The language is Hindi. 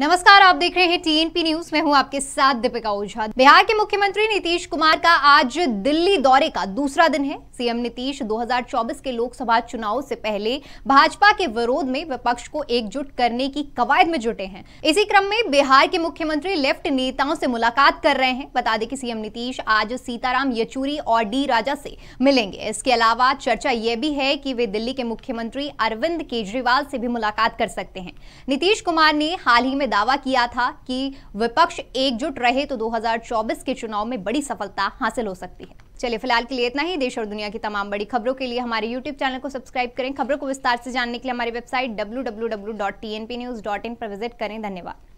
नमस्कार आप देख रहे हैं टीएनपी न्यूज मैं हूं आपके साथ दीपिका ओझा बिहार के मुख्यमंत्री नीतीश कुमार का आज दिल्ली दौरे का दूसरा दिन है सीएम नीतीश 2024 के लोकसभा चुनाव से पहले भाजपा के विरोध में विपक्ष को एकजुट करने की कवायद में जुटे हैं इसी क्रम में बिहार के मुख्यमंत्री लेफ्ट नेताओं से मुलाकात कर रहे हैं बता दें कि सीएम नीतीश आज सीताराम येचूरी और डी राजा से मिलेंगे इसके अलावा चर्चा यह भी है कि वे दिल्ली के मुख्यमंत्री अरविंद केजरीवाल से भी मुलाकात कर सकते हैं नीतीश कुमार ने हाल ही में में दावा किया था कि विपक्ष एकजुट रहे तो 2024 के चुनाव में बड़ी सफलता हासिल हो सकती है चलिए फिलहाल के लिए इतना ही देश और दुनिया की तमाम बड़ी खबरों के लिए हमारे यूट्यूब चैनल को सब्सक्राइब करें खबरों को विस्तार से जानने के लिए हमारी वेबसाइट डब्ल्यू पर विजिट करें धन्यवाद